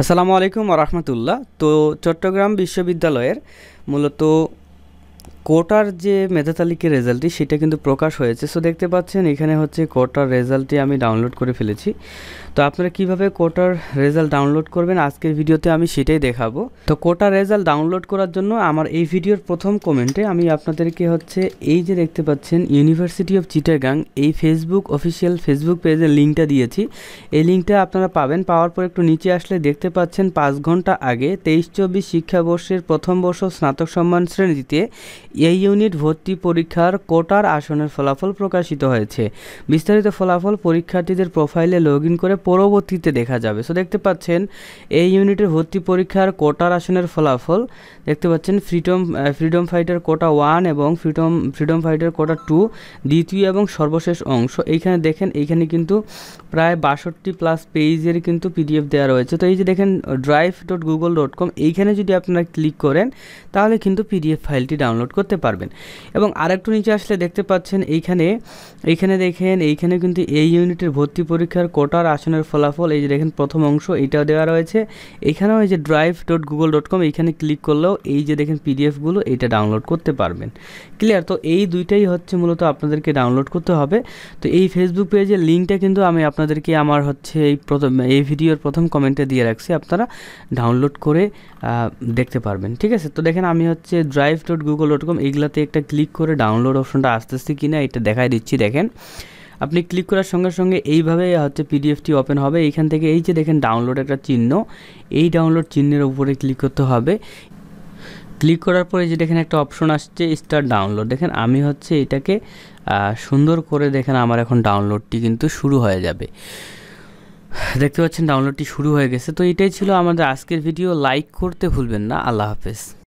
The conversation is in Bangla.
আসসালামু আলাইকুম রহমতুল্লাহ তো চট্টগ্রাম বিশ্ববিদ্যালয়ের মূলত কোটার যে মেধা তালিকার রেজাল্টটি সেটা কিন্তু প্রকাশ হয়েছে সো দেখতে পাচ্ছেন এখানে হচ্ছে কোটার রেজাল্টটি আমি ডাউনলোড করে ফেলেছি তো আপনারা কিভাবে কোটার রেজাল্ট ডাউনলোড করবেন আজকের ভিডিওতে আমি সেটাই দেখাবো তো কোটার রেজাল্ট ডাউনলোড করার জন্য আমার এই ভিডিওর প্রথম কমেন্টে আমি আপনাদেরকে হচ্ছে এই যে দেখতে পাচ্ছেন ইউনিভার্সিটি অফ চিটাগাং এই ফেসবুক অফিসিয়াল ফেসবুক পেজের লিঙ্কটা দিয়েছি এই লিঙ্কটা আপনারা পাবেন পাওয়ার পর একটু নিচে আসলে দেখতে পাচ্ছেন পাঁচ ঘন্টা আগে তেইশ চব্বিশ শিক্ষাবর্ষের প্রথম বর্ষ স্নাতক সম্মান শ্রেণীতে এই ইউনিট ভর্তি পরীক্ষার কোটার আসনের ফলাফল প্রকাশিত হয়েছে বিস্তারিত ফলাফল পরীক্ষার্থীদের প্রোফাইলে লগ করে পরবর্তীতে দেখা যাবে সো দেখতে পাচ্ছেন এই ইউনিটের ভর্তি পরীক্ষার কোটার আসনের ফলাফল দেখতে পাচ্ছেন freedom freedom fighter quota one এবং freedom freedom fighter quota two দ্বিতীয় এবং সর্বশেষ অংশ এইখানে দেখেন এইখানে কিন্তু প্রায় বাষট্টি প্লাস পেজের কিন্তু পিডিএফ দেওয়া রয়েছে তো এই যে দেখেন drive dot Google dot com এইখানে যদি আপনারা ক্লিক করেন তাহলে কিন্তু পিডিএফ ফাইলটি ডাউনলোড করে করতে পারবেন এবং আরেকটু নিচে আসলে দেখতে পাচ্ছেন এইখানে এইখানে দেখেন এইখানে কিন্তু এই ইউনিটের ভর্তি পরীক্ষার কোটার আসনের ফলাফল এই যে দেখেন প্রথম অংশ এটাও দেওয়া রয়েছে এখানেও এই যে drive dot Google dot com এইখানে ক্লিক করলেও এই যে দেখেন পিডিএফগুলো এইটা ডাউনলোড করতে পারবেন ক্লিয়ার তো এই দুইটাই হচ্ছে মূলত আপনাদেরকে ডাউনলোড করতে হবে তো এই ফেসবুক পেজের লিঙ্কটা কিন্তু আমি আপনাদেরকে আমার হচ্ছে এই প্রথম এই ভিডিওর প্রথম কমেন্টে দিয়ে রাখছি আপনারা ডাউনলোড করে দেখতে পারবেন ঠিক আছে তো দেখেন আমি হচ্ছে drive dot Google dot com এরকম এগুলাতে একটা ক্লিক করে ডাউনলোড অপশনটা আস্তে আস্তে কিনা এটা দেখাই দিচ্ছি দেখেন আপনি ক্লিক করার সঙ্গে সঙ্গে এইভাবে হচ্ছে পিডিএফটি ওপেন হবে এইখান থেকে এই যে দেখেন ডাউনলোড একটা চিহ্ন এই ডাউনলোড চিহ্নের উপরে ক্লিক করতে হবে ক্লিক করার পরে যে দেখেন একটা অপশন আসছে স্টার ডাউনলোড দেখেন আমি হচ্ছে এটাকে সুন্দর করে দেখেন আমার এখন ডাউনলোডটি কিন্তু শুরু হয়ে যাবে দেখতে পাচ্ছেন ডাউনলোডটি শুরু হয়ে গেছে তো এটাই ছিল আমাদের আজকের ভিডিও লাইক করতে ভুলবেন না আল্লাহ হাফেজ